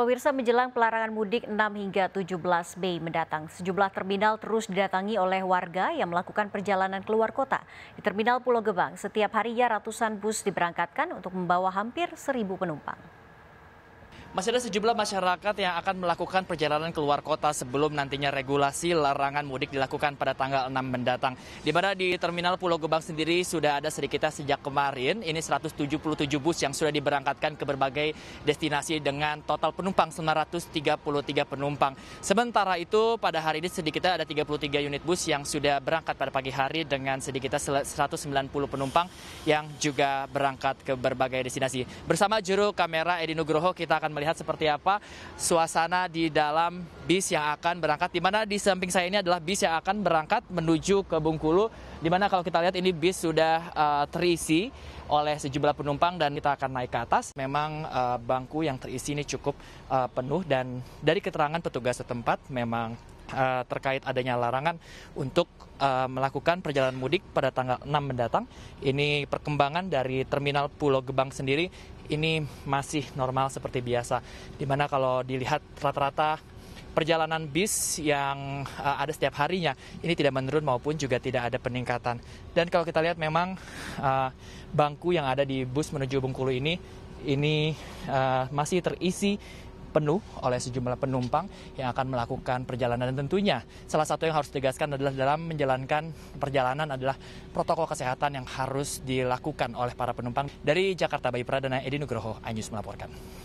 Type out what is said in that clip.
Pemirsa menjelang pelarangan mudik 6 hingga 17 Mei mendatang, sejumlah terminal terus didatangi oleh warga yang melakukan perjalanan keluar kota. Di Terminal Pulau Gebang, setiap harinya ratusan bus diberangkatkan untuk membawa hampir seribu penumpang. Masih ada sejumlah masyarakat yang akan melakukan perjalanan keluar kota sebelum nantinya regulasi larangan mudik dilakukan pada tanggal 6 mendatang. Di mana di Terminal Pulau Gebang sendiri sudah ada sedikitnya sejak kemarin, ini 177 bus yang sudah diberangkatkan ke berbagai destinasi dengan total penumpang 933 penumpang. Sementara itu pada hari ini sedikitnya ada 33 unit bus yang sudah berangkat pada pagi hari dengan sedikitnya 190 penumpang yang juga berangkat ke berbagai destinasi. Bersama juru kamera Edi Nugroho kita akan melihat seperti apa suasana di dalam bis yang akan berangkat di mana di samping saya ini adalah bis yang akan berangkat menuju ke Bungkulu. di mana kalau kita lihat ini bis sudah uh, terisi oleh sejumlah penumpang dan kita akan naik ke atas. Memang uh, bangku yang terisi ini cukup uh, penuh dan dari keterangan petugas setempat memang terkait adanya larangan untuk uh, melakukan perjalanan mudik pada tanggal 6 mendatang. Ini perkembangan dari terminal Pulau Gebang sendiri ini masih normal seperti biasa. Dimana kalau dilihat rata-rata perjalanan bis yang uh, ada setiap harinya ini tidak menurun maupun juga tidak ada peningkatan. Dan kalau kita lihat memang uh, bangku yang ada di bus menuju Bengkulu ini ini uh, masih terisi penuh oleh sejumlah penumpang yang akan melakukan perjalanan dan tentunya salah satu yang harus ditegaskan adalah dalam menjalankan perjalanan adalah protokol kesehatan yang harus dilakukan oleh para penumpang dari Jakarta Bayi Pradana Edi Nugroho Anjus melaporkan.